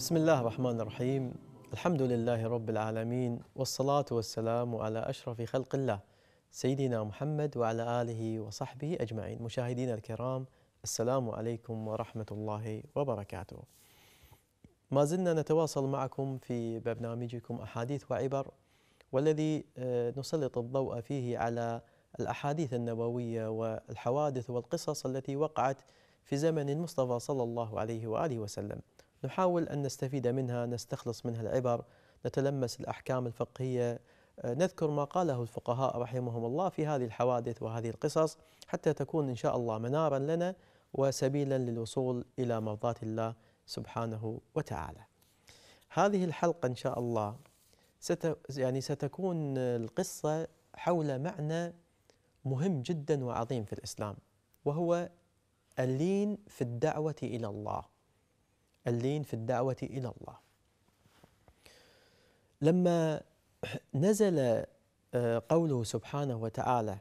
بسم الله الرحمن الرحيم الحمد لله رب العالمين والصلاة والسلام على أشرف خلق الله سيدنا محمد وعلى آله وصحبه أجمعين مشاهدينا الكرام السلام عليكم ورحمة الله وبركاته ما زلنا نتواصل معكم في برنامجكم أحاديث وعبر والذي نسلط الضوء فيه على الأحاديث النبوية والحوادث والقصص التي وقعت في زمن المصطفى صلى الله عليه وآله وسلم نحاول أن نستفيد منها نستخلص منها العبر نتلمس الأحكام الفقهية آه، نذكر ما قاله الفقهاء رحمهم الله في هذه الحوادث وهذه القصص حتى تكون إن شاء الله منارا لنا وسبيلا للوصول إلى مرضاة الله سبحانه وتعالى هذه الحلقة إن شاء الله ست يعني ستكون القصة حول معنى مهم جدا وعظيم في الإسلام وهو اللين في الدعوة إلى الله اللين في الدعوة إلى الله لما نزل آه، قوله سبحانه وتعالى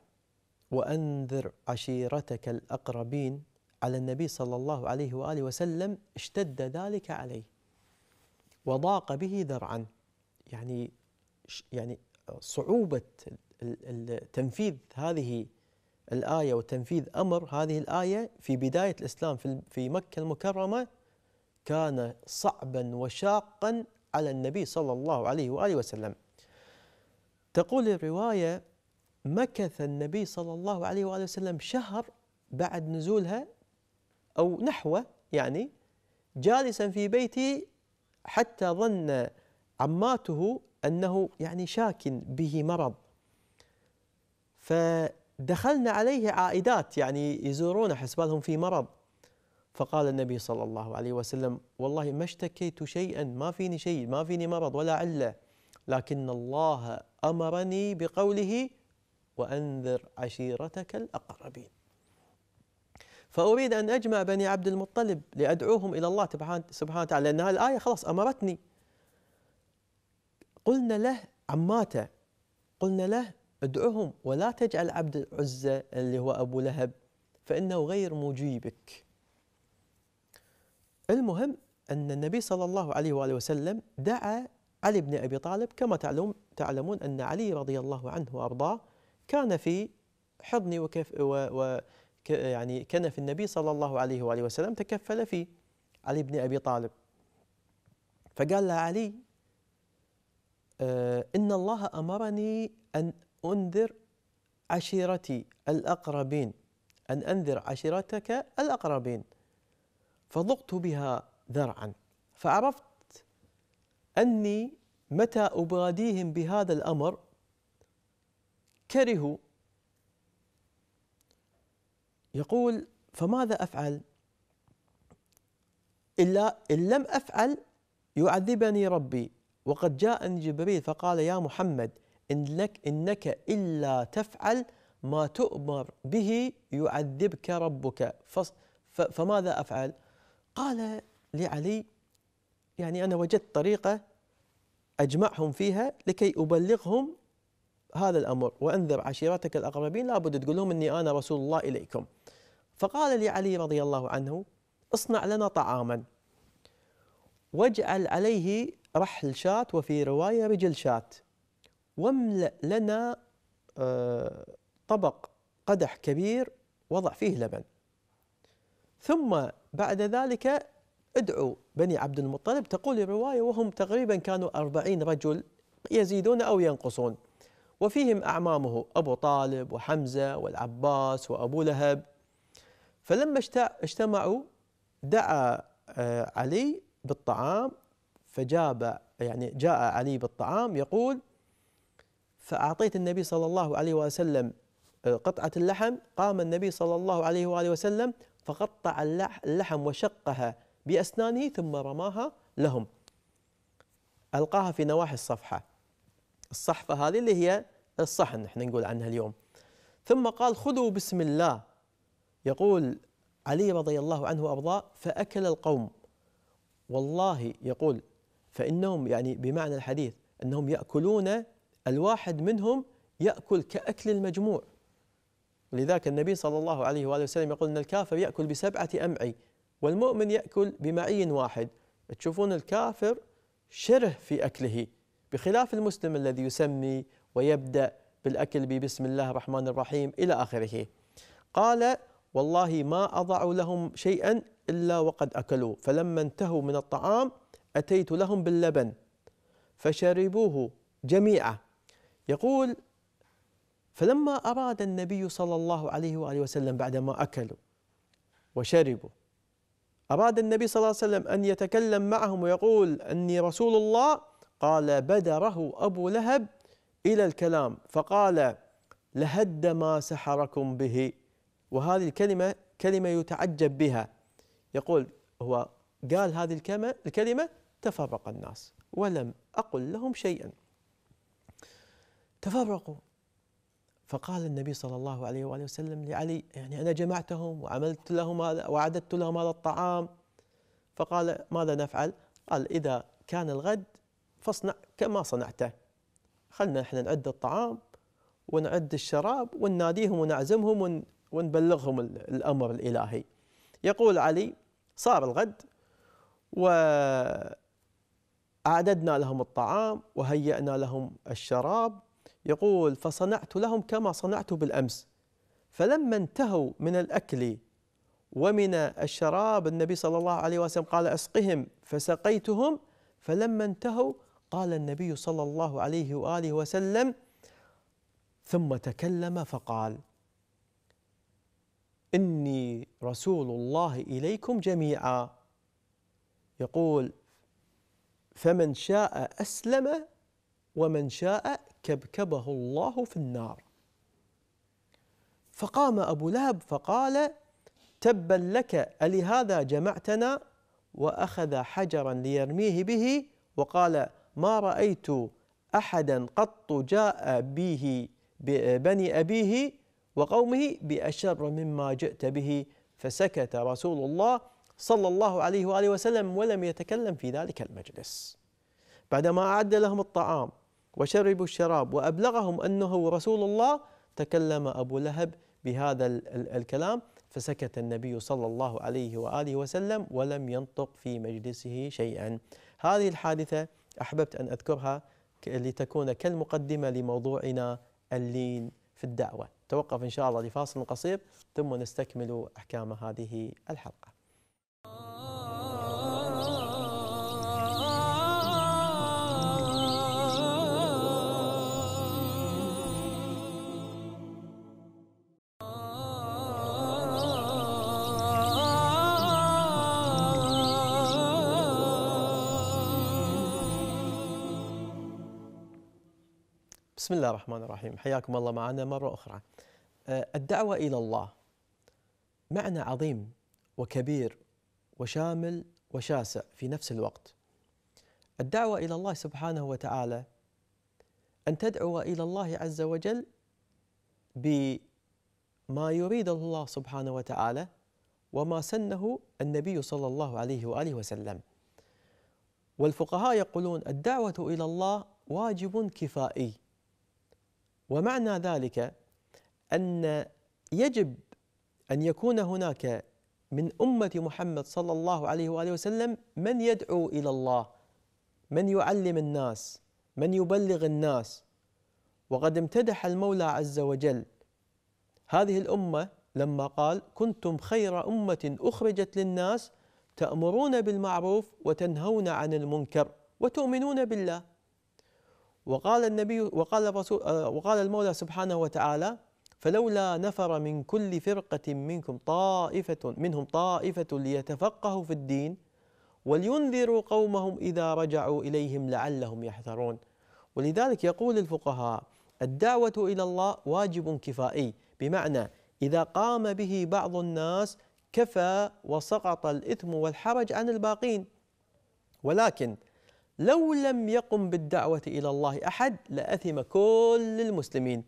وأنذر عشيرتك الأقربين على النبي صلى الله عليه وآله وسلم اشتد ذلك عليه وضاق به ذرعا يعني يعني صعوبة تنفيذ هذه الآية وتنفيذ أمر هذه الآية في بداية الإسلام في مكة المكرمة كان صعبا وشاقا على النبي صلى الله عليه واله وسلم. تقول الروايه مكث النبي صلى الله عليه واله وسلم شهر بعد نزولها او نحوه يعني جالسا في بيته حتى ظن عماته انه يعني شاك به مرض. فدخلنا عليه عائدات يعني يزورونه حسبالهم في مرض فقال النبي صلى الله عليه وسلم والله ما اشتكيت شيئا ما فيني شيء ما فيني مرض ولا علة لكن الله أمرني بقوله وأنذر عشيرتك الأقربين فأريد أن أجمع بني عبد المطلب لأدعوهم إلى الله سبحانه وتعالى لأن هذه الآية خلاص أمرتني قلنا له عماته قلنا له ادعهم ولا تجعل عبد العزة اللي هو أبو لهب فإنه غير مجيبك المهم أن النبي صلى الله عليه وآله وسلم دعا علي بن أبي طالب كما تعلم تعلمون أن علي رضي الله عنه وأرضاه كان في حضن وكف و, و يعني كنف النبي صلى الله عليه وآله وسلم تكفل فيه علي بن أبي طالب فقال له علي آه، إن الله أمرني أن أنذر عشيرتي الأقربين أن أنذر عشيرتك الأقربين فضقت بها ذرعا فعرفت أني متى أباديهم بهذا الأمر كرهوا يقول فماذا أفعل إلا إن لم أفعل يعذبني ربي وقد جاءني جبريل فقال يا محمد إنك, إنك إلا تفعل ما تؤمر به يعذبك ربك فماذا أفعل؟ قال لعلي يعني أنا وجدت طريقة أجمعهم فيها لكي أبلغهم هذا الأمر وأنذر عشيرتك الأقربين لابد تقول لهم أني أنا رسول الله إليكم فقال لعلي رضي الله عنه اصنع لنا طعاما واجعل عليه رحل شاة وفي رواية رجل شاة واملأ لنا آه، طبق قدح كبير وضع فيه لبن ثم بعد ذلك ادعوا بني عبد المطلب تقول الرواية وهم تقريبا كانوا أربعين رجل يزيدون أو ينقصون وفيهم أعمامه أبو طالب وحمزة والعباس وأبو لهب فلما اجتمعوا دعا آه، علي بالطعام فجاب يعني جاء علي بالطعام يقول فأعطيت النبي صلى الله عليه وسلم آه، قطعة اللحم قام النبي صلى الله عليه وآله وسلم فقطع اللحم وشقها بأسنانه ثم رماها لهم ألقاها في نواحي الصفحة الصحفة هذه اللي هي الصحن احنا نقول عنها اليوم ثم قال خذوا بسم الله يقول علي رضي الله عنه وأرضاه فأكل القوم والله يقول فإنهم يعني بمعنى الحديث أنهم يأكلون الواحد منهم يأكل كأكل المجموع ولذلك النبي صلى الله عليه وآله وسلم يقول أن الكافر يأكل بسبعة أمعي والمؤمن يأكل بمعي واحد تشوفون الكافر شره في أكله بخلاف المسلم الذي يسمي ويبدأ بالأكل ببسم الله الرحمن الرحيم إلى آخره قال والله ما أضع لهم شيئا إلا وقد أكلوا فلما انتهوا من الطعام أتيت لهم باللبن فشربوه جميعا يقول فلما أراد النبي صلى الله عليه وآله وسلم بعدما أكلوا وشربوا أراد النبي صلى الله عليه وسلم أن يتكلم معهم ويقول أني رسول الله قال بدره أبو لهب إلى الكلام فقال لهد ما سحركم به وهذه الكلمة كلمة يتعجب بها يقول هو قال هذه الكلمة, الكلمة تفرق الناس ولم أقل لهم شيئا تفرقوا فقال النبي صلى الله عليه وآله وسلم لعلي يعني أنا جمعتهم وعملت لهم هذا وأعددت لهم هذا الطعام فقال ماذا نفعل قال إذا كان الغد فاصنع كما صنعته خلنا احنا نعد الطعام ونعد الشراب ونناديهم ونعزمهم ونبلغهم الأمر الإلهي يقول علي صار الغد وأعددنا لهم الطعام وهيئنا لهم الشراب يقول فصنعت لهم كما صنعت بالأمس فلما انتهوا من الأكل ومن الشراب النبي صلى الله عليه وسلم قال أسقهم فسقيتهم فلما انتهوا قال النبي صلى الله عليه وآله وسلم ثم تكلم فقال إني رسول الله إليكم جميعا يقول فمن شاء أسلم ومن شاء كبكبه الله في النار فقام أبو لهب فقال تبا لك ألهذا جمعتنا وأخذ حجرا ليرميه به وقال ما رأيت أحدا قط جاء به بني أبيه وقومه بأشر مما جئت به فسكت رسول الله صلى الله عليه وآله وسلم ولم يتكلم في ذلك المجلس بعدما أعد لهم الطعام وشربوا الشراب وأبلغهم أنه رسول الله تكلم أبو لهب بهذا الكلام فسكت النبي صلى الله عليه وآله وسلم ولم ينطق في مجلسه شيئا هذه الحادثة أحببت أن أذكرها لتكون كالمقدمة لموضوعنا اللين في الدعوة توقف إن شاء الله لفاصل قصير ثم نستكمل أحكام هذه الحلقة بسم الله الرحمن الرحيم حياكم الله معنا مرة أخرى آه، الدعوة إلى الله معنى عظيم وكبير وشامل وشاسع في نفس الوقت الدعوة إلى الله سبحانه وتعالى أن تدعو إلى الله عز وجل بما يريد الله سبحانه وتعالى وما سنه النبي صلى الله عليه وآله وسلم والفقهاء يقولون الدعوة إلى الله واجب كفائي ومعنى ذلك ان يجب ان يكون هناك من امه محمد صلى الله عليه واله وسلم من يدعو الى الله من يعلم الناس من يبلغ الناس وقد امتدح المولى عز وجل هذه الامه لما قال كنتم خير امه اخرجت للناس تامرون بالمعروف وتنهون عن المنكر وتؤمنون بالله وقال النبي وقال الرسول آه، وقال المولى سبحانه وتعالى فلولا نفر من كل فرقة منكم طائفة منهم طائفة ليتفقهوا في الدين ولينذروا قومهم إذا رجعوا إليهم لعلهم يحذرون ولذلك يقول الفقهاء الدعوة إلى الله واجب كفائي بمعنى إذا قام به بعض الناس كفى وسقط الإثم والحرج عن الباقين ولكن لو لم يقم بالدعوة إلى الله أحد لأثم كل المسلمين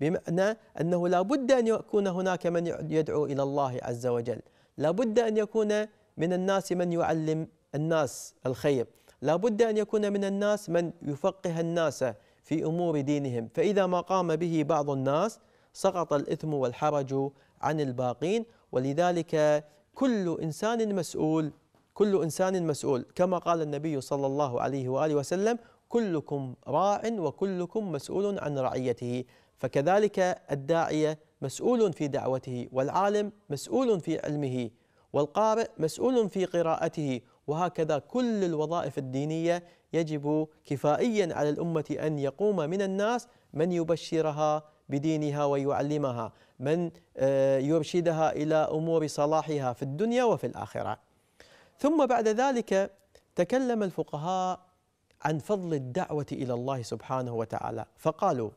بمعنى أنه لا بد أن يكون هناك من يدعو إلى الله عز وجل لا بد أن يكون من الناس من يعلم الناس الخير لا بد أن يكون من الناس من يفقه الناس في أمور دينهم فإذا ما قام به بعض الناس سقط الإثم والحرج عن الباقين ولذلك كل إنسان مسؤول كل إنسان مسؤول كما قال النبي صلى الله عليه وآله وسلم كلكم راع وكلكم مسؤول عن رعيته فكذلك الداعية مسؤول في دعوته والعالم مسؤول في علمه والقارئ مسؤول في قراءته وهكذا كل الوظائف الدينية يجب كفائيا على الأمة أن يقوم من الناس من يبشرها بدينها ويعلمها من آه، يرشدها إلى أمور صلاحها في الدنيا وفي الآخرة ثم بعد ذلك تكلم الفقهاء عن فضل الدعوة إلى الله سبحانه وتعالى فقالوا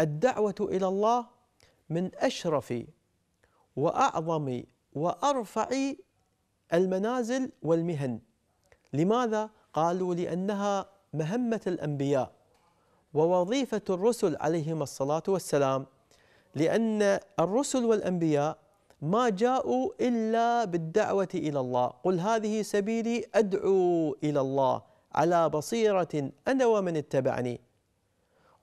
الدعوة إلى الله من أشرف وأعظم وأرفع المنازل والمهن لماذا؟ قالوا لأنها مهمة الأنبياء ووظيفة الرسل عليهم الصلاة والسلام لأن الرسل والأنبياء ما جاءوا الا بالدعوه الى الله قل هذه سبيلي ادعو الى الله على بصيره انا ومن اتبعني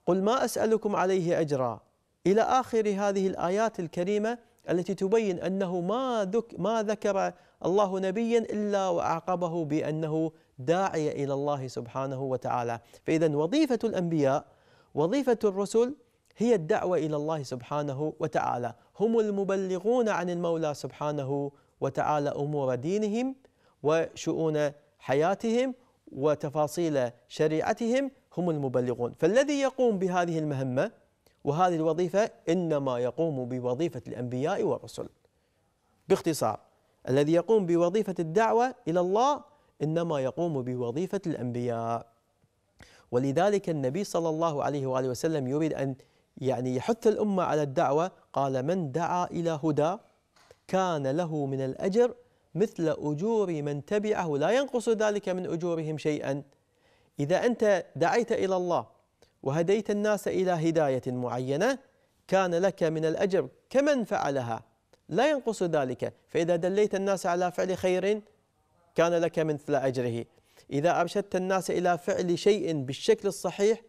قل ما اسالكم عليه اجرا الى اخر هذه الايات الكريمه التي تبين انه ما ذك ما ذكر الله نبيا الا واعقبه بانه داعي الى الله سبحانه وتعالى، فاذا وظيفه الانبياء وظيفه الرسل هي الدعوة إلى الله سبحانه وتعالى هم المبلغون عن المولى سبحانه وتعالى أمور دينهم وشؤون حياتهم وتفاصيل شريعتهم هم المبلغون فالذي يقوم بهذه المهمة وهذه الوظيفة إنما يقوم بوظيفة الأنبياء والرسل باختصار الذي يقوم بوظيفة الدعوة إلى الله إنما يقوم بوظيفة الأنبياء ولذلك النبي صلى الله عليه وآله وسلم يريد أن يعني يحث الأمة على الدعوة قال من دعا إلى هدى كان له من الأجر مثل أجور من تبعه لا ينقص ذلك من أجورهم شيئا إذا أنت دعيت إلى الله وهديت الناس إلى هداية معينة كان لك من الأجر كمن فعلها لا ينقص ذلك فإذا دليت الناس على فعل خير كان لك مثل أجره إذا أرشدت الناس إلى فعل شيء بالشكل الصحيح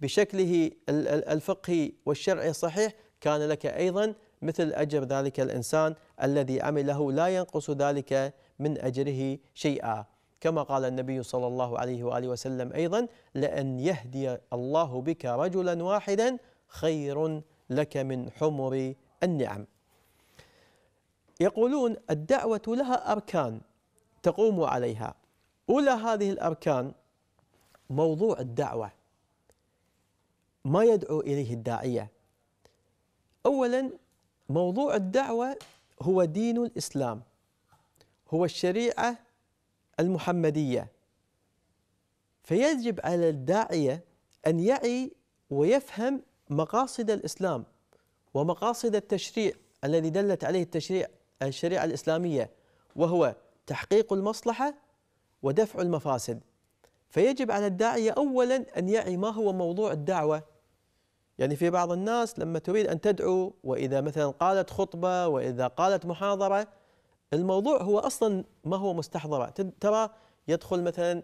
بشكله الفقهي والشرعي الصحيح كان لك أيضا مثل أجر ذلك الإنسان الذي عمله لا ينقص ذلك من أجره شيئا كما قال النبي صلى الله عليه وآله وسلم أيضا لأن يهدي الله بك رجلا واحدا خير لك من حمر النعم يقولون الدعوة لها أركان تقوم عليها أولى هذه الأركان موضوع الدعوة ما يدعو اليه الداعيه. اولا موضوع الدعوه هو دين الاسلام هو الشريعه المحمديه فيجب على الداعيه ان يعي ويفهم مقاصد الاسلام ومقاصد التشريع الذي دلت عليه التشريع الشريعه الاسلاميه وهو تحقيق المصلحه ودفع المفاسد فيجب على الداعيه اولا ان يعي ما هو موضوع الدعوه يعني في بعض الناس لما تريد أن تدعو وإذا مثلا قالت خطبة وإذا قالت محاضرة الموضوع هو أصلا ما هو مستحضرة ترى يدخل مثلا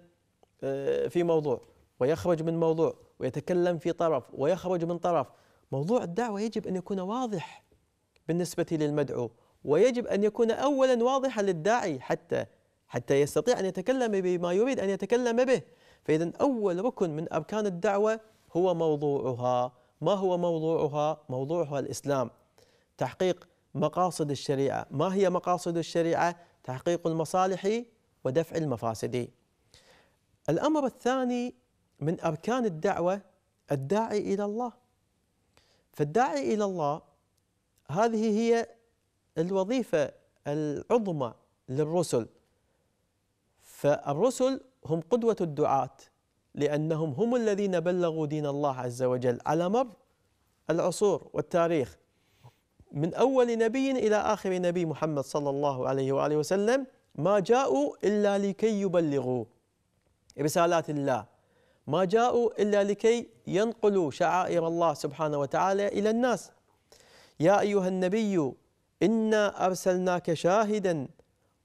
آه، في موضوع ويخرج من موضوع ويتكلم في طرف ويخرج من طرف موضوع الدعوة يجب أن يكون واضح بالنسبة للمدعو ويجب أن يكون أولا واضحا للداعي حتى حتى يستطيع أن يتكلم بما يريد أن يتكلم به فإذا أول ركن من أركان الدعوة هو موضوعها ما هو موضوعها؟ موضوعها الإسلام تحقيق مقاصد الشريعة ما هي مقاصد الشريعة؟ تحقيق المصالح ودفع المفاسد الأمر الثاني من أركان الدعوة الداعي إلى الله فالداعي إلى الله هذه هي الوظيفة العظمى للرسل فالرسل هم قدوة الدعاة لأنهم هم الذين بلغوا دين الله عز وجل على مر العصور والتاريخ من أول نبي إلى آخر نبي محمد صلى الله عليه وآله وسلم ما جاءوا إلا لكي يبلغوا رسالات الله ما جاءوا إلا لكي ينقلوا شعائر الله سبحانه وتعالى إلى الناس يا أيها النبي إنا أرسلناك شاهدا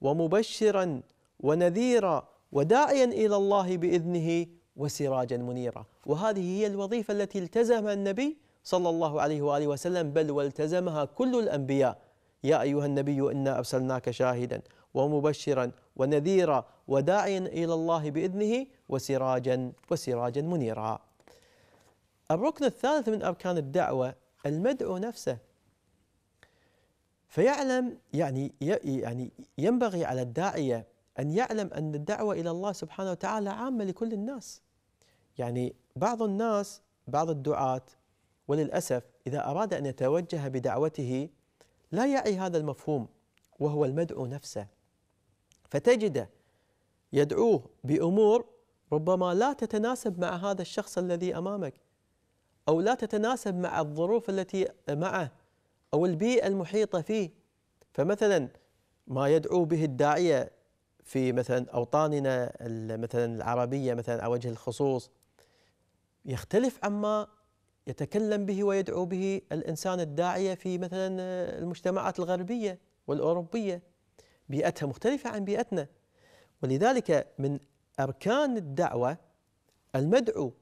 ومبشرا ونذيرا وداعيا إلى الله بإذنه وسراجا منيرا وهذه هي الوظيفة التي التزمها النبي صلى الله عليه وآله وسلم بل والتزمها كل الأنبياء يا أيها النبي إنا أرسلناك شاهدا ومبشرا ونذيرا وداعيا إلى الله بإذنه وسراجا وسراجا منيرا الركن الثالث من أركان الدعوة المدعو نفسه فيعلم يعني يعني ينبغي على الداعية أن يعلم أن الدعوة إلى الله سبحانه وتعالى عامة لكل الناس يعني بعض الناس بعض الدعاة وللأسف إذا أراد أن يتوجه بدعوته لا يعي هذا المفهوم وهو المدعو نفسه فتجده يدعوه بأمور ربما لا تتناسب مع هذا الشخص الذي أمامك أو لا تتناسب مع الظروف التي معه أو البيئة المحيطة فيه فمثلا ما يدعو به الداعية في مثلا أوطاننا مثلا العربية مثلا على وجه الخصوص يختلف عما يتكلم به ويدعو به الانسان الداعيه في مثلا آه، المجتمعات الغربيه والاوروبيه بيئتها مختلفه عن بيئتنا ولذلك من اركان الدعوه المدعو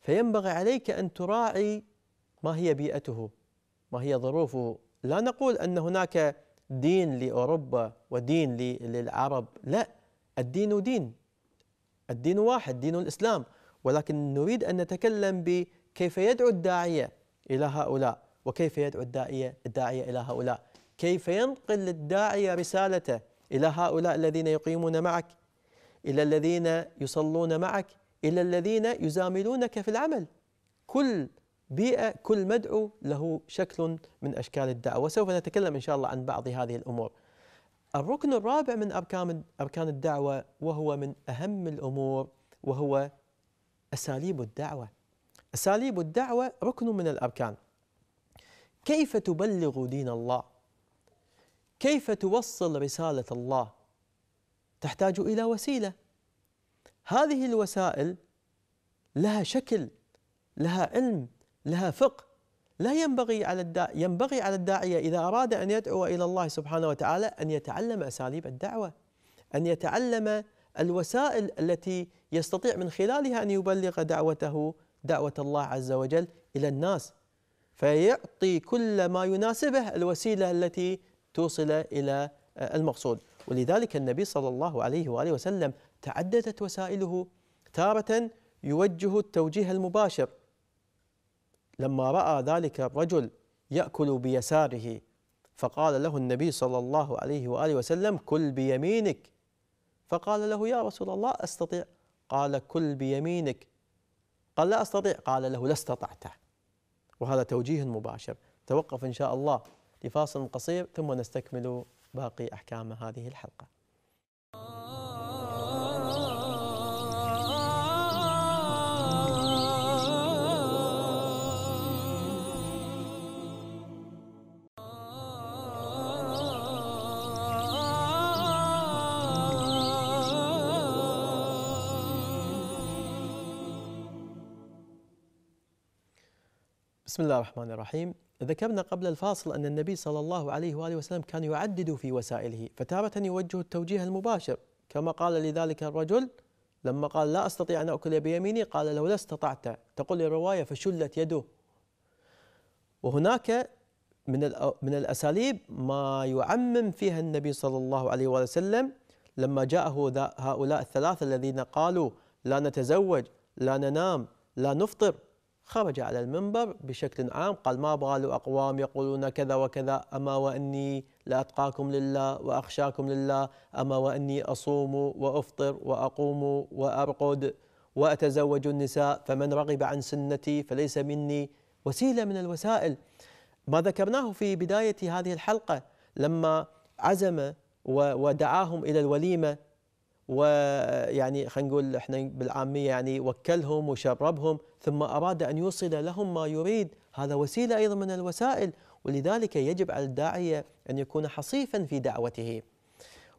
فينبغي عليك ان تراعي ما هي بيئته ما هي ظروفه لا نقول ان هناك دين لاوروبا ودين للعرب لا الدين دين الدين واحد دين الاسلام ولكن نريد أن نتكلم بكيف يدعو الداعية إلى هؤلاء وكيف يدعو الداعية, الداعية إلى هؤلاء كيف ينقل الداعية رسالته إلى هؤلاء الذين يقيمون معك إلى الذين يصلون معك إلى الذين يزاملونك في العمل كل بيئة كل مدعو له شكل من أشكال الدعوة وسوف نتكلم إن شاء الله عن بعض هذه الأمور الركن الرابع من أركان أركان الدعوة وهو من أهم الأمور وهو أساليب الدعوة أساليب الدعوة ركن من الأركان كيف تبلغ دين الله كيف توصل رسالة الله تحتاج إلى وسيلة هذه الوسائل لها شكل لها علم لها فقه لا ينبغي على الداعي ينبغي على الداعية إذا أراد أن يدعو إلى الله سبحانه وتعالى أن يتعلم أساليب الدعوة أن يتعلم الوسائل التي يستطيع من خلالها ان يبلغ دعوته دعوه الله عز وجل الى الناس فيعطي كل ما يناسبه الوسيله التي توصله الى آه، المقصود ولذلك النبي صلى الله عليه واله وسلم تعددت وسائله تاره يوجه التوجيه المباشر لما راى ذلك الرجل ياكل بيساره فقال له النبي صلى الله عليه واله وسلم كل بيمينك فقال له يا رسول الله أستطيع قال كل بيمينك قال لا أستطيع قال له لا استطعت وهذا توجيه مباشر توقف إن شاء الله لفاصل قصير ثم نستكمل باقي أحكام هذه الحلقة بسم الله الرحمن الرحيم ذكرنا قبل الفاصل أن النبي صلى الله عليه وآله وسلم كان يعدد في وسائله فتارة يوجه التوجيه المباشر كما قال لذلك الرجل لما قال لا أستطيع أن أكل بيميني قال لو لا استطعت تقول الرواية فشلت يده وهناك من من الأساليب ما يعمم فيها النبي صلى الله عليه وآله وسلم لما جاءه هؤلاء الثلاثة الذين قالوا لا نتزوج لا ننام لا نفطر خرج على المنبر بشكل عام قال ما بال أقوام يقولون كذا وكذا أما وأني لأتقاكم لله وأخشاكم لله أما وأني أصوم وأفطر وأقوم وأرقد وأتزوج النساء فمن رغب عن سنتي فليس مني وسيلة من الوسائل ما ذكرناه في بداية هذه الحلقة لما عزم ودعاهم إلى الوليمة ويعني خلينا نقول احنا بالعاميه يعني وكلهم وشربهم ثم اراد ان يوصل لهم ما يريد هذا وسيله ايضا من الوسائل ولذلك يجب على الداعيه ان يكون حصيفا في دعوته.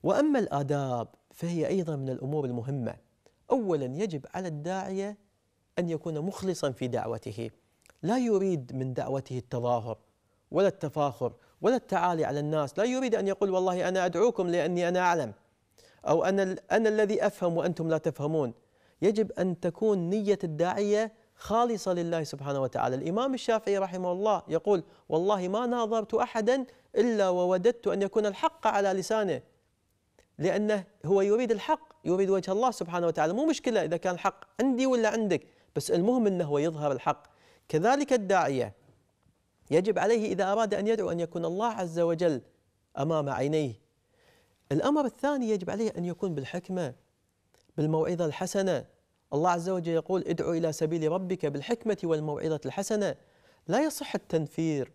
واما الاداب فهي ايضا من الامور المهمه. اولا يجب على الداعيه ان يكون مخلصا في دعوته. لا يريد من دعوته التظاهر ولا التفاخر ولا التعالي على الناس، لا يريد ان يقول والله انا ادعوكم لاني انا اعلم. أو أنا, أنا الذي أفهم وأنتم لا تفهمون يجب أن تكون نية الداعية خالصة لله سبحانه وتعالى الإمام الشافعي رحمه الله يقول والله ما ناظرت أحدا إلا ووددت أن يكون الحق على لسانه لأنه هو يريد الحق يريد وجه الله سبحانه وتعالى مو مشكلة إذا كان الحق عندي ولا عندك بس المهم أنه هو يظهر الحق كذلك الداعية يجب عليه إذا أراد أن يدعو أن يكون الله عز وجل أمام عينيه الأمر الثاني يجب عليه أن يكون بالحكمة بالموعظة الحسنة الله عز وجل يقول ادعو إلى سبيل ربك بالحكمة والموعظة الحسنة لا يصح التنفير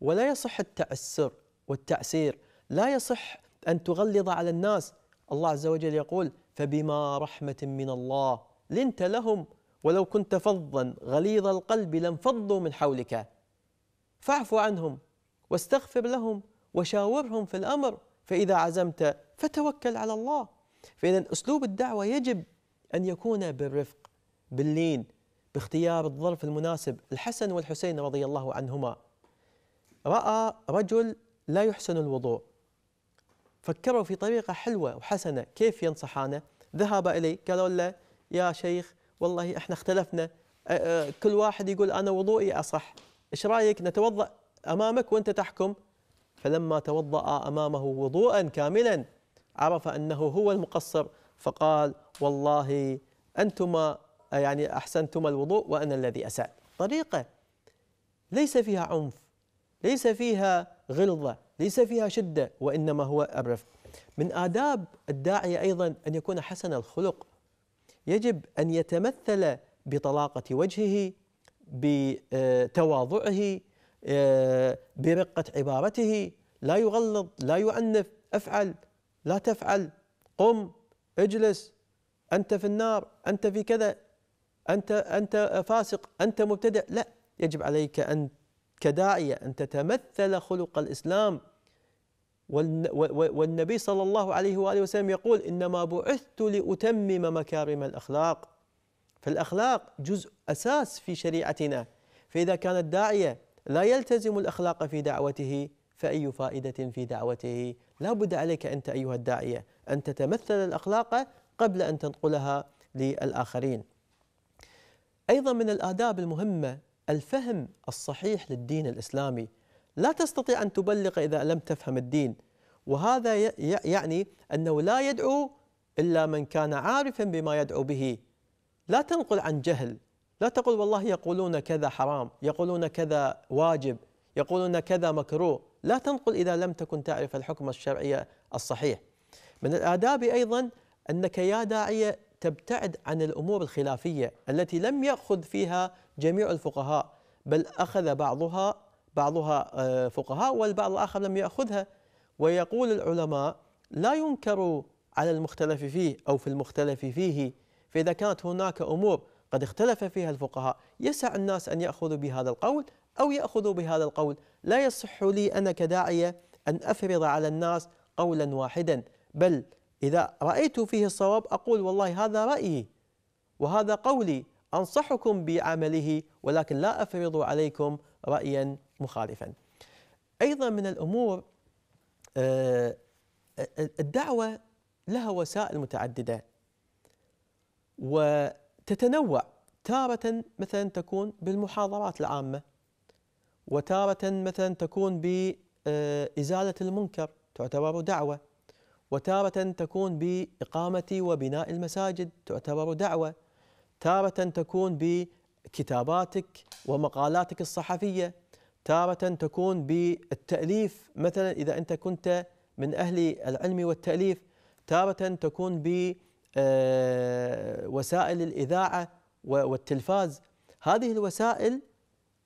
ولا يصح التأسر والتأسير لا يصح أن تغلظ على الناس الله عز وجل يقول فبما رحمة من الله لنت لهم ولو كنت فظا غليظ القلب لانفضوا من حولك فاعف عنهم واستغفر لهم وشاورهم في الأمر فإذا عزمت فتوكل على الله فإذا أسلوب الدعوة يجب أن يكون بالرفق باللين باختيار الظرف المناسب الحسن والحسين رضي الله عنهما رأى رجل لا يحسن الوضوء فكروا في طريقة حلوة وحسنة كيف ينصحانه ذهب إليه قالوا له يا شيخ والله احنا اختلفنا كل واحد يقول أنا وضوئي أصح إيش رأيك نتوضأ أمامك وأنت تحكم فلما توضأ أمامه وضوءا كاملا عرف أنه هو المقصر فقال والله أنتما يعني أحسنتما الوضوء وأنا الذي أسأت طريقة ليس فيها عنف ليس فيها غلظة ليس فيها شدة وإنما هو الرفق من آداب الداعية أيضا أن يكون حسن الخلق يجب أن يتمثل بطلاقة وجهه بتواضعه آه، برقة عبارته لا يغلط لا يؤنف افعل لا تفعل قم اجلس انت في النار انت في كذا انت انت فاسق انت مبتدع لا يجب عليك ان كداعيه ان تتمثل خلق الاسلام والنبي صلى الله عليه واله وسلم يقول انما بعثت لاتمم مكارم الاخلاق فالاخلاق جزء اساس في شريعتنا فاذا كان الداعيه لا يلتزم الأخلاق في دعوته فأي فائدة في دعوته لا بد عليك أنت أيها الداعية أن تتمثل الأخلاق قبل أن تنقلها للآخرين أيضا من الآداب المهمة الفهم الصحيح للدين الإسلامي لا تستطيع أن تبلغ إذا لم تفهم الدين وهذا يعني أنه لا يدعو إلا من كان عارفا بما يدعو به لا تنقل عن جهل لا تقول والله يقولون كذا حرام يقولون كذا واجب يقولون كذا مكروه لا تنقل إذا لم تكن تعرف الحكم الشرعي الصحيح من الآداب أيضا أنك يا داعية تبتعد عن الأمور الخلافية التي لم يأخذ فيها جميع الفقهاء بل أخذ بعضها بعضها آه، فقهاء والبعض الآخر لم يأخذها ويقول العلماء لا ينكر على المختلف فيه أو في المختلف فيه فإذا كانت هناك أمور قد اختلف فيها الفقهاء يسع الناس أن يأخذوا بهذا القول أو يأخذوا بهذا القول لا يصح لي أنا كداعية أن أفرض على الناس قولا واحدا بل إذا رأيت فيه الصواب أقول والله هذا رأيي وهذا قولي أنصحكم بعمله ولكن لا أفرض عليكم رأيا مخالفا أيضا من الأمور آه، الدعوة لها وسائل متعددة و تتنوع تارة مثلا تكون بالمحاضرات العامة وتارة مثلا تكون بإزالة آه، المنكر تعتبر دعوة وتارة تكون بإقامة وبناء المساجد تعتبر دعوة تارة تكون بكتاباتك ومقالاتك الصحفية تارة تكون بالتأليف مثلا إذا أنت كنت من أهل العلم والتأليف تارة تكون بالتأليف آه، وسائل الاذاعه والتلفاز هذه الوسائل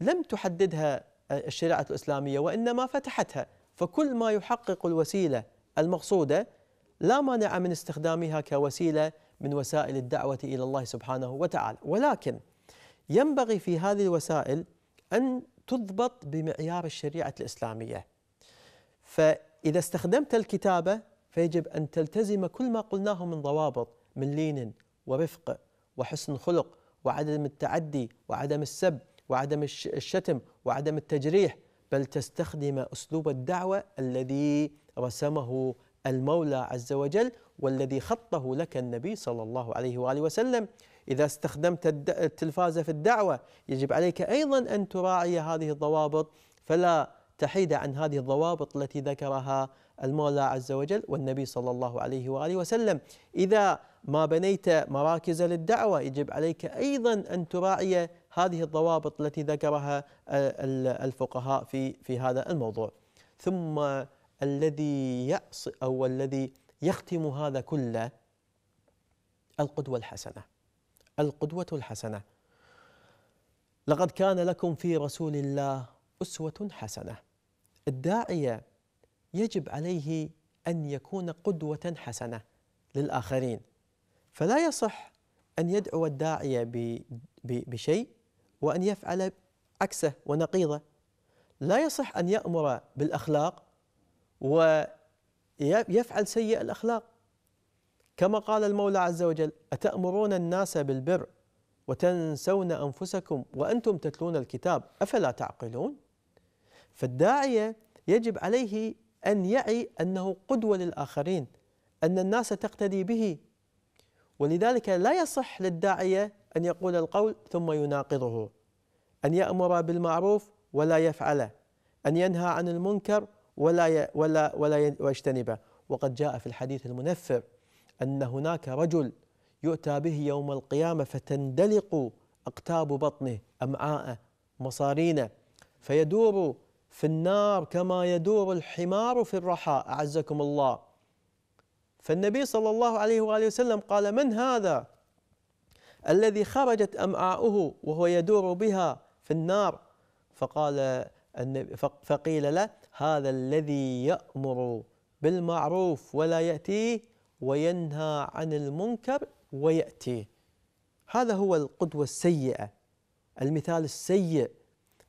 لم تحددها الشريعه الاسلاميه وانما فتحتها فكل ما يحقق الوسيله المقصوده لا مانع من استخدامها كوسيله من وسائل الدعوه الى الله سبحانه وتعالى ولكن ينبغي في هذه الوسائل ان تضبط بمعيار الشريعه الاسلاميه فاذا استخدمت الكتابه فيجب ان تلتزم كل ما قلناه من ضوابط من لين ورفق وحسن خلق وعدم التعدي وعدم السب وعدم الشتم وعدم التجريح بل تستخدم اسلوب الدعوه الذي رسمه المولى عز وجل والذي خطه لك النبي صلى الله عليه واله وسلم اذا استخدمت التلفاز في الدعوه يجب عليك ايضا ان تراعي هذه الضوابط فلا تحيد عن هذه الضوابط التي ذكرها المولى عز وجل والنبي صلى الله عليه واله وسلم اذا ما بنيت مراكز للدعوة يجب عليك أيضا أن تراعي هذه الضوابط التي ذكرها الفقهاء في في هذا الموضوع ثم الذي يأص أو الذي يختم هذا كله القدوة الحسنة القدوة الحسنة لقد كان لكم في رسول الله أسوة حسنة الداعية يجب عليه أن يكون قدوة حسنة للآخرين فلا يصح أن يدعو الداعية بشيء وأن يفعل عكسه ونقيضه لا يصح أن يأمر بالأخلاق ويفعل سيء الأخلاق كما قال المولى عز وجل أتأمرون الناس بالبر وتنسون أنفسكم وأنتم تتلون الكتاب أفلا تعقلون فالداعية يجب عليه أن يعي أنه قدوة للآخرين أن الناس تقتدي به ولذلك لا يصح للداعية أن يقول القول ثم يناقضه أن يأمر بالمعروف ولا يفعله أن ينهى عن المنكر ولا ي... ولا ولا يجتنبه وقد جاء في الحديث المنفر أن هناك رجل يؤتى به يوم القيامة فتندلق أقتاب بطنه أمعاءه مصارينه فيدور في النار كما يدور الحمار في الرحى أعزكم الله فالنبي صلى الله عليه وآله وسلم قال من هذا الذي خرجت أمعاؤه وهو يدور بها في النار فقال النبي فقيل له هذا الذي يأمر بالمعروف ولا يأتيه وينهى عن المنكر وياتي هذا هو القدوة السيئة المثال السيء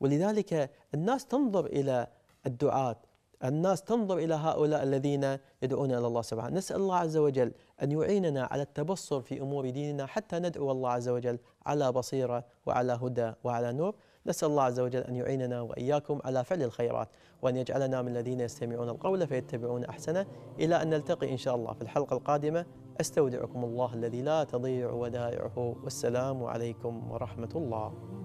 ولذلك الناس تنظر إلى الدعاة الناس تنظر إلى هؤلاء الذين يدعون إلى الله سبحانه نسأل الله عز وجل أن يعيننا على التبصر في أمور ديننا حتى ندعو الله عز وجل على بصيرة وعلى هدى وعلى نور نسأل الله عز وجل أن يعيننا وإياكم على فعل الخيرات وأن يجعلنا من الذين يستمعون القول فيتبعون أحسنه إلى أن نلتقي إن شاء الله في الحلقة القادمة أستودعكم الله الذي لا تضيع ودائعه والسلام عليكم ورحمة الله